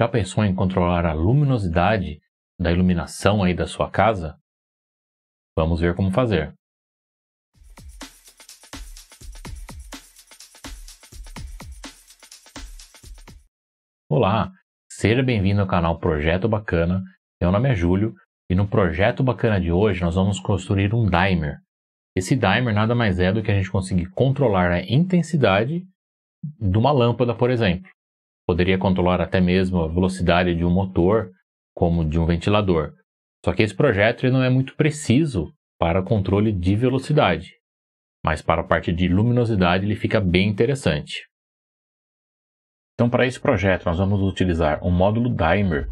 Já pensou em controlar a luminosidade da iluminação aí da sua casa? Vamos ver como fazer. Olá, seja bem-vindo ao canal Projeto Bacana. Meu nome é Júlio e no Projeto Bacana de hoje nós vamos construir um dimer. Esse dimer nada mais é do que a gente conseguir controlar a intensidade de uma lâmpada, por exemplo poderia controlar até mesmo a velocidade de um motor, como de um ventilador. Só que esse projeto não é muito preciso para controle de velocidade, mas para a parte de luminosidade ele fica bem interessante. Então, para esse projeto, nós vamos utilizar um módulo Dimer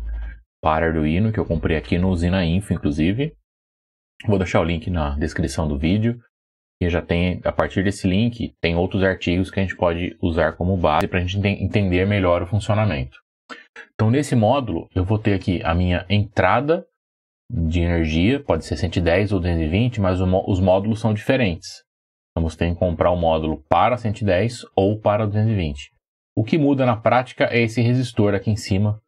para Arduino, que eu comprei aqui no Usina Info, inclusive. Vou deixar o link na descrição do vídeo que já tem, a partir desse link, tem outros artigos que a gente pode usar como base para a gente entender melhor o funcionamento. Então, nesse módulo, eu vou ter aqui a minha entrada de energia, pode ser 110 ou 220, mas os módulos são diferentes. Então, você tem que comprar o um módulo para 110 ou para 220. O que muda na prática é esse resistor aqui em cima,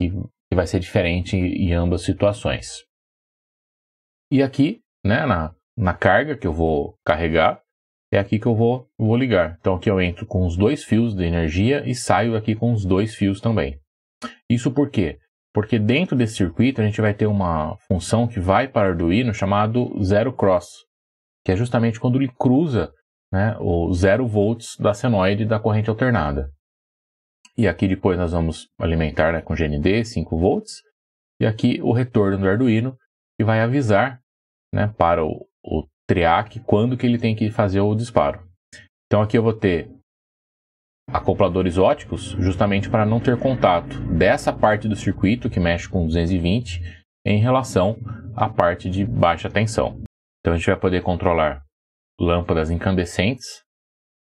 que vai ser diferente em ambas situações. E aqui, né, na na carga que eu vou carregar, é aqui que eu vou, vou ligar. Então aqui eu entro com os dois fios de energia e saio aqui com os dois fios também. Isso por quê? Porque dentro desse circuito a gente vai ter uma função que vai para o Arduino chamado zero cross, que é justamente quando ele cruza né, o zero volts da senoide da corrente alternada. E aqui depois nós vamos alimentar né, com GND 5 volts e aqui o retorno do Arduino que vai avisar né, para o o triac quando que ele tem que fazer o disparo. Então aqui eu vou ter acopladores óticos, justamente para não ter contato dessa parte do circuito que mexe com 220 em relação à parte de baixa tensão. Então a gente vai poder controlar lâmpadas incandescentes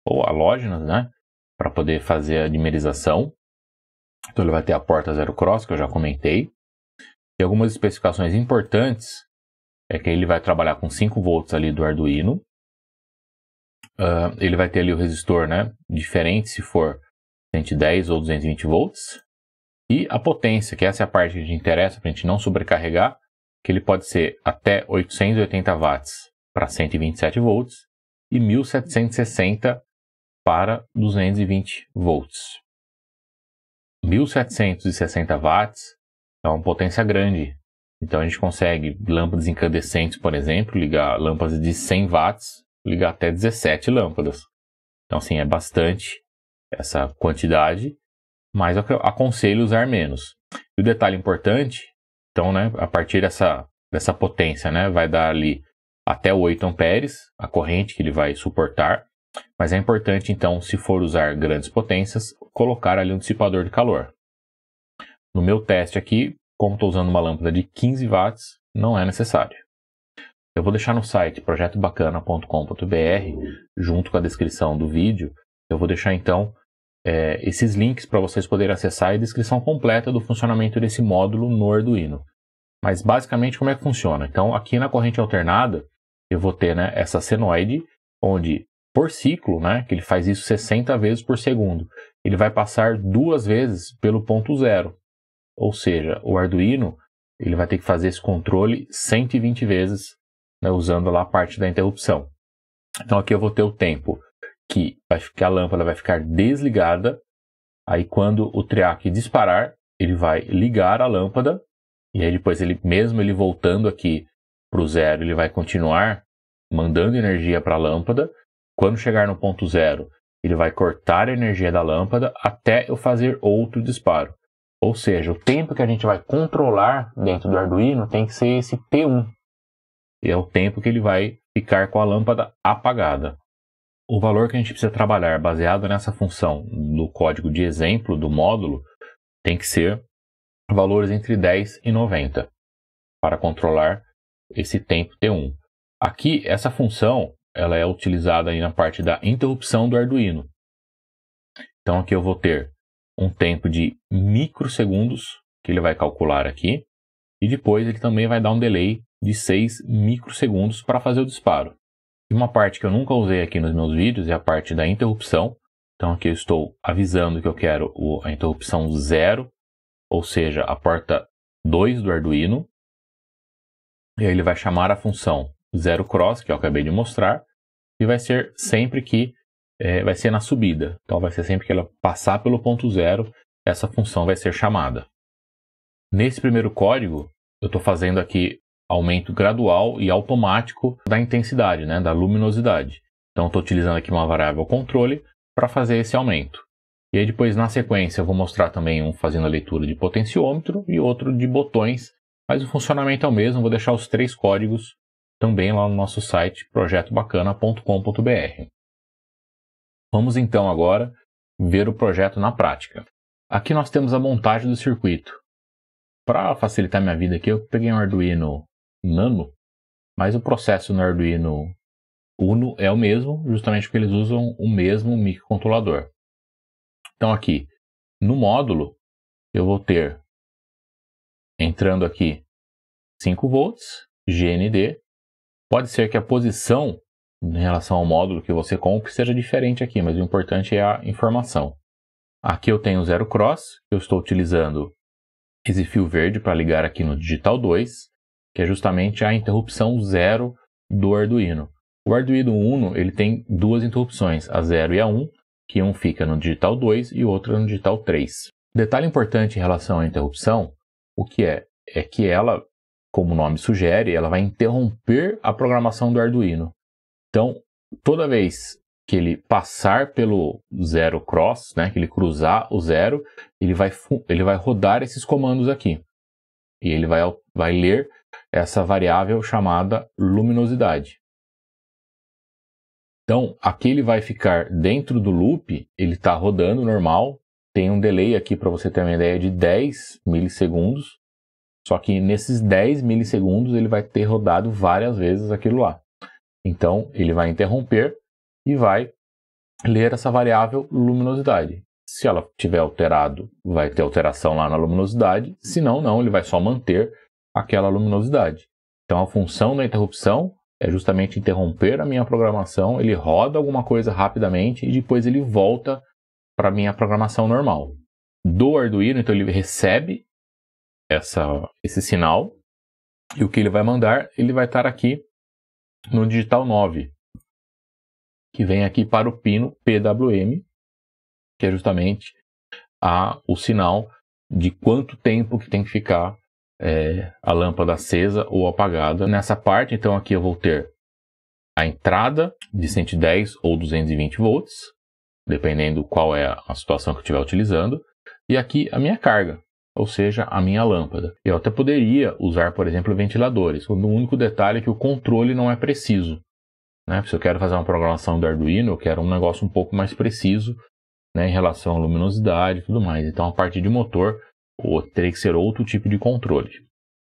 ou halógenas, né, para poder fazer a dimerização. Então ele vai ter a porta zero cross que eu já comentei. E algumas especificações importantes é que ele vai trabalhar com 5 volts ali do Arduino. Uh, ele vai ter ali o resistor, né? Diferente se for 110 ou 220 volts. E a potência, que essa é a parte que a gente interessa para a gente não sobrecarregar, que ele pode ser até 880 watts para 127 volts e 1760 para 220 volts. 1760 watts é uma potência grande então a gente consegue lâmpadas incandescentes, por exemplo, ligar lâmpadas de 100 watts, ligar até 17 lâmpadas. Então, assim, é bastante essa quantidade, mas eu aconselho usar menos. E o detalhe importante, então, né, a partir dessa, dessa potência, né, vai dar ali até 8 amperes a corrente que ele vai suportar, mas é importante, então, se for usar grandes potências, colocar ali um dissipador de calor. No meu teste aqui, como estou usando uma lâmpada de 15 watts, não é necessário. Eu vou deixar no site projetobacana.com.br, junto com a descrição do vídeo, eu vou deixar então é, esses links para vocês poderem acessar e descrição completa do funcionamento desse módulo no Arduino. Mas basicamente como é que funciona? Então aqui na corrente alternada eu vou ter né, essa senoide, onde por ciclo, né, que ele faz isso 60 vezes por segundo, ele vai passar duas vezes pelo ponto zero, ou seja, o Arduino ele vai ter que fazer esse controle 120 vezes, né, usando lá a parte da interrupção. Então aqui eu vou ter o tempo que, vai ficar, a lâmpada vai ficar desligada, aí quando o triac disparar, ele vai ligar a lâmpada, e aí depois ele mesmo ele voltando aqui para o zero, ele vai continuar mandando energia para a lâmpada. Quando chegar no ponto zero, ele vai cortar a energia da lâmpada até eu fazer outro disparo. Ou seja, o tempo que a gente vai controlar dentro do Arduino tem que ser esse T1, e é o tempo que ele vai ficar com a lâmpada apagada. O valor que a gente precisa trabalhar baseado nessa função do código de exemplo do módulo tem que ser valores entre 10 e 90 para controlar esse tempo T1. Aqui, essa função ela é utilizada aí na parte da interrupção do Arduino. Então, aqui eu vou ter um tempo de microsegundos, que ele vai calcular aqui, e depois ele também vai dar um delay de 6 microsegundos para fazer o disparo. E uma parte que eu nunca usei aqui nos meus vídeos é a parte da interrupção. Então aqui eu estou avisando que eu quero a interrupção zero, ou seja, a porta 2 do Arduino. E aí ele vai chamar a função zero cross, que eu acabei de mostrar, e vai ser sempre que é, vai ser na subida. Então vai ser sempre que ela passar pelo ponto zero, essa função vai ser chamada. Nesse primeiro código, eu estou fazendo aqui aumento gradual e automático da intensidade, né, da luminosidade. Então estou utilizando aqui uma variável controle para fazer esse aumento. E aí depois na sequência eu vou mostrar também um fazendo a leitura de potenciômetro e outro de botões, mas o funcionamento é o mesmo, vou deixar os três códigos também lá no nosso site projetobacana.com.br. Vamos então agora ver o projeto na prática. Aqui nós temos a montagem do circuito. Para facilitar minha vida aqui, eu peguei um Arduino Nano, mas o processo no Arduino Uno é o mesmo, justamente porque eles usam o mesmo microcontrolador. Então aqui, no módulo, eu vou ter, entrando aqui, 5 volts, GND. Pode ser que a posição em relação ao módulo que você compra, seja diferente aqui, mas o importante é a informação. Aqui eu tenho zero cross, eu estou utilizando esse fio verde para ligar aqui no digital 2, que é justamente a interrupção zero do Arduino. O Arduino Uno ele tem duas interrupções, a 0 e a 1, um, que um fica no digital 2 e o outro no digital 3. Detalhe importante em relação à interrupção, o que é? É que ela, como o nome sugere, ela vai interromper a programação do Arduino. Então, toda vez que ele passar pelo zero cross, né, que ele cruzar o zero, ele vai, ele vai rodar esses comandos aqui. E ele vai, vai ler essa variável chamada luminosidade. Então, aqui ele vai ficar dentro do loop, ele está rodando normal, tem um delay aqui para você ter uma ideia de 10 milissegundos, só que nesses 10 milissegundos ele vai ter rodado várias vezes aquilo lá. Então, ele vai interromper e vai ler essa variável luminosidade. Se ela tiver alterado, vai ter alteração lá na luminosidade, se não, não, ele vai só manter aquela luminosidade. Então, a função da interrupção é justamente interromper a minha programação, ele roda alguma coisa rapidamente e depois ele volta para a minha programação normal. Do Arduino, então ele recebe essa, esse sinal e o que ele vai mandar, ele vai estar aqui no digital 9, que vem aqui para o pino PWM, que é justamente a, o sinal de quanto tempo que tem que ficar é, a lâmpada acesa ou apagada. Nessa parte, então, aqui eu vou ter a entrada de 110 ou 220 volts, dependendo qual é a situação que eu estiver utilizando, e aqui a minha carga ou seja, a minha lâmpada. Eu até poderia usar, por exemplo, ventiladores. O único detalhe é que o controle não é preciso. Né? Se eu quero fazer uma programação do Arduino, eu quero um negócio um pouco mais preciso né, em relação à luminosidade e tudo mais. Então, a partir de motor, teria que ser outro tipo de controle.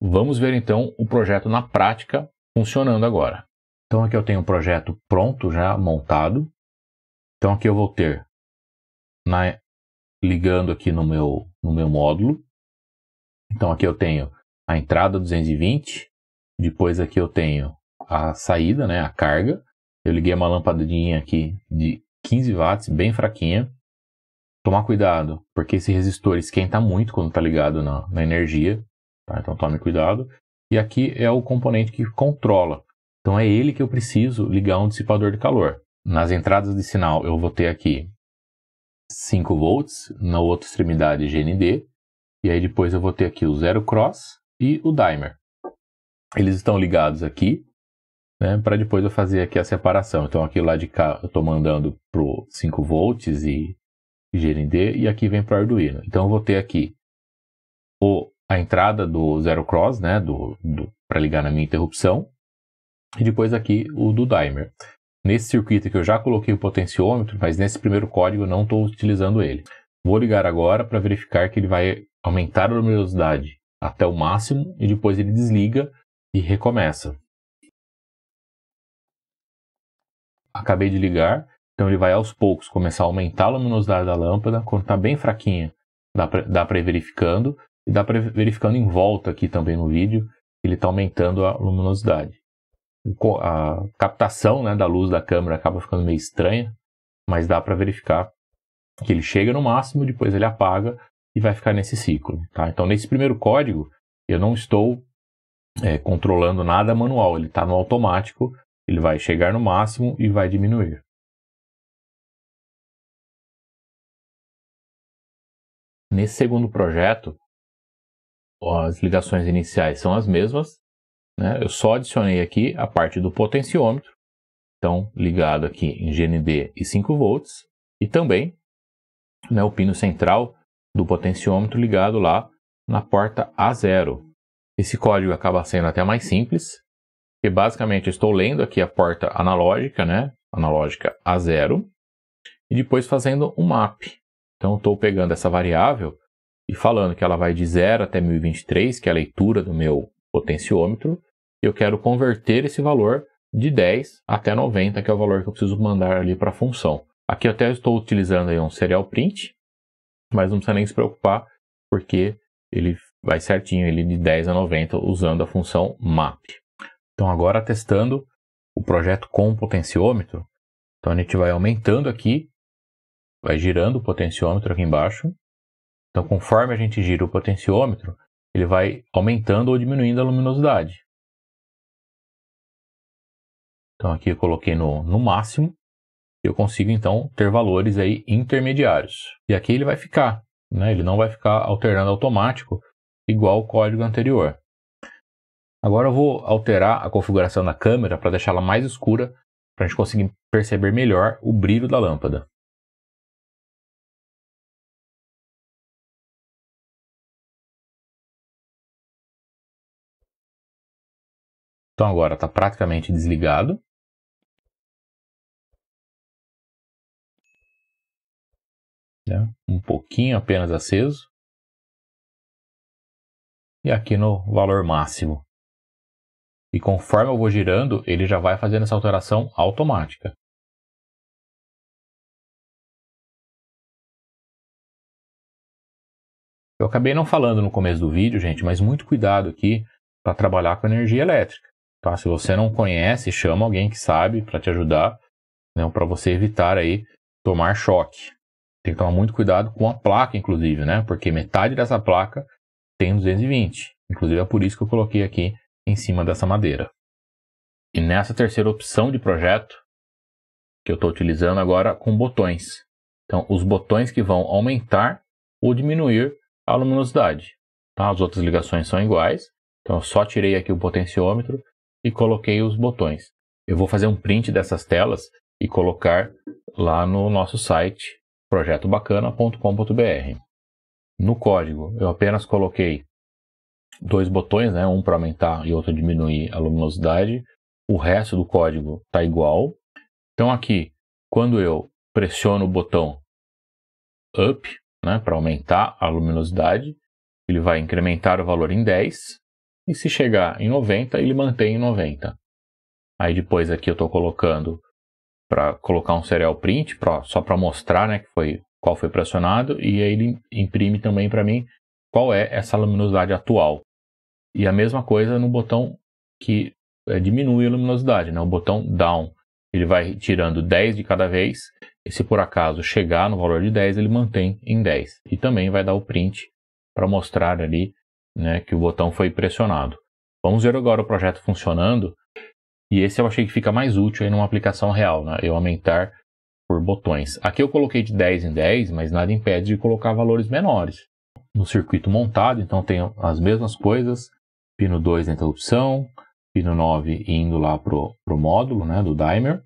Vamos ver então o projeto na prática funcionando agora. Então, aqui eu tenho o um projeto pronto, já montado. Então, aqui eu vou ter, na, né, ligando aqui no meu, no meu módulo, então aqui eu tenho a entrada 220, depois aqui eu tenho a saída, né, a carga. Eu liguei uma lampadinha aqui de 15 watts, bem fraquinha. Tomar cuidado, porque esse resistor esquenta muito quando está ligado na, na energia, tá? então tome cuidado. E aqui é o componente que controla. Então é ele que eu preciso ligar um dissipador de calor. Nas entradas de sinal eu vou ter aqui 5 volts, na outra extremidade GND, e aí depois eu vou ter aqui o zero cross e o dimer. Eles estão ligados aqui, né, para depois eu fazer aqui a separação. Então aqui lá de cá eu estou mandando para 5 volts e GND e aqui vem para o Arduino. Então eu vou ter aqui o, a entrada do zero cross, né, do, do para ligar na minha interrupção, e depois aqui o do dimer. Nesse circuito que eu já coloquei o potenciômetro, mas nesse primeiro código eu não estou utilizando ele. Vou ligar agora para verificar que ele vai aumentar a luminosidade até o máximo e depois ele desliga e recomeça. Acabei de ligar, então ele vai aos poucos começar a aumentar a luminosidade da lâmpada. Quando está bem fraquinha, dá para ir verificando. E dá para verificando em volta aqui também no vídeo, ele está aumentando a luminosidade. A captação né, da luz da câmera acaba ficando meio estranha, mas dá para verificar que ele chega no máximo, depois ele apaga e vai ficar nesse ciclo. Tá? Então, nesse primeiro código, eu não estou é, controlando nada manual, ele está no automático, ele vai chegar no máximo e vai diminuir. Nesse segundo projeto, as ligações iniciais são as mesmas, né? eu só adicionei aqui a parte do potenciômetro, então ligado aqui em GND e 5 volts, e também né, o pino central do potenciômetro ligado lá na porta A0. Esse código acaba sendo até mais simples, porque basicamente eu estou lendo aqui a porta analógica, né? Analógica A0, e depois fazendo um map. Então estou pegando essa variável e falando que ela vai de 0 até 1023, que é a leitura do meu potenciômetro, eu quero converter esse valor de 10 até 90, que é o valor que eu preciso mandar ali para a função. Aqui até estou utilizando aí um serial print, mas não precisa nem se preocupar, porque ele vai certinho ele de 10 a 90 usando a função map. Então agora testando o projeto com o potenciômetro, então a gente vai aumentando aqui, vai girando o potenciômetro aqui embaixo. Então conforme a gente gira o potenciômetro, ele vai aumentando ou diminuindo a luminosidade. Então aqui eu coloquei no, no máximo eu consigo então ter valores aí intermediários. E aqui ele vai ficar, né? ele não vai ficar alternando automático igual o código anterior. Agora eu vou alterar a configuração da câmera para deixá-la mais escura, para a gente conseguir perceber melhor o brilho da lâmpada. Então agora está praticamente desligado. né? um pouquinho apenas aceso. E aqui no valor máximo. E conforme eu vou girando, ele já vai fazendo essa alteração automática. Eu acabei não falando no começo do vídeo, gente, mas muito cuidado aqui para trabalhar com energia elétrica. Tá? Se você não conhece, chama alguém que sabe para te ajudar, né, para você evitar aí tomar choque. Tem que tomar muito cuidado com a placa, inclusive, né? Porque metade dessa placa tem 220. Inclusive é por isso que eu coloquei aqui em cima dessa madeira. E nessa terceira opção de projeto, que eu estou utilizando agora com botões. Então, os botões que vão aumentar ou diminuir a luminosidade. Tá? As outras ligações são iguais. Então, eu só tirei aqui o potenciômetro e coloquei os botões. Eu vou fazer um print dessas telas e colocar lá no nosso site projetobacana.com.br. No código, eu apenas coloquei dois botões, né, um para aumentar e outro diminuir a luminosidade. O resto do código está igual. Então aqui, quando eu pressiono o botão up, né, para aumentar a luminosidade, ele vai incrementar o valor em 10 e se chegar em 90, ele mantém em 90. Aí depois aqui eu estou colocando para colocar um serial print, pra, só para mostrar né, que foi, qual foi pressionado, e aí ele imprime também para mim qual é essa luminosidade atual. E a mesma coisa no botão que é, diminui a luminosidade, né, o botão down. Ele vai tirando 10 de cada vez, e se por acaso chegar no valor de 10, ele mantém em 10. E também vai dar o print para mostrar ali né, que o botão foi pressionado. Vamos ver agora o projeto funcionando e esse eu achei que fica mais útil aí numa aplicação real, né? Eu aumentar por botões. Aqui eu coloquei de 10 em 10, mas nada impede de colocar valores menores. No circuito montado, então tem as mesmas coisas. Pino 2 na interrupção, pino 9 indo lá pro, o módulo, né, do dimer.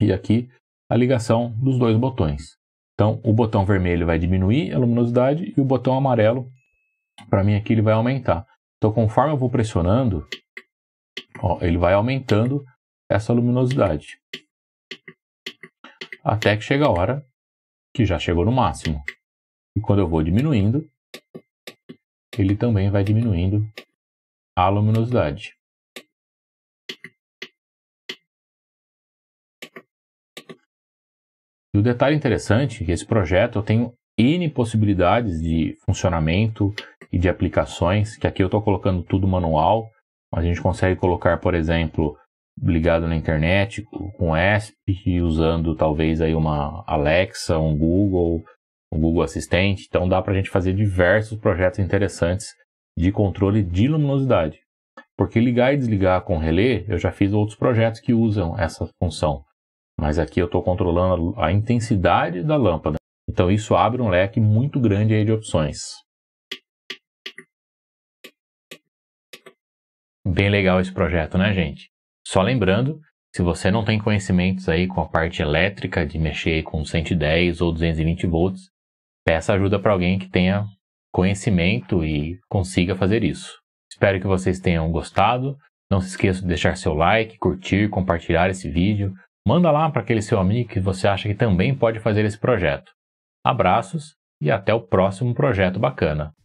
E aqui a ligação dos dois botões. Então o botão vermelho vai diminuir a luminosidade e o botão amarelo, para mim aqui ele vai aumentar. Então conforme eu vou pressionando, Ó, ele vai aumentando essa luminosidade. Até que chega a hora que já chegou no máximo. E quando eu vou diminuindo, ele também vai diminuindo a luminosidade. E o detalhe interessante é que esse projeto eu tenho N possibilidades de funcionamento e de aplicações, que aqui eu estou colocando tudo manual, a gente consegue colocar, por exemplo, ligado na internet com ESP, usando talvez aí uma Alexa, um Google, um Google Assistente. Então dá para a gente fazer diversos projetos interessantes de controle de luminosidade. Porque ligar e desligar com relé, eu já fiz outros projetos que usam essa função. Mas aqui eu estou controlando a intensidade da lâmpada. Então isso abre um leque muito grande aí de opções. Bem legal esse projeto, né, gente? Só lembrando, se você não tem conhecimentos aí com a parte elétrica, de mexer com 110 ou 220 volts, peça ajuda para alguém que tenha conhecimento e consiga fazer isso. Espero que vocês tenham gostado. Não se esqueça de deixar seu like, curtir, compartilhar esse vídeo. Manda lá para aquele seu amigo que você acha que também pode fazer esse projeto. Abraços e até o próximo projeto bacana.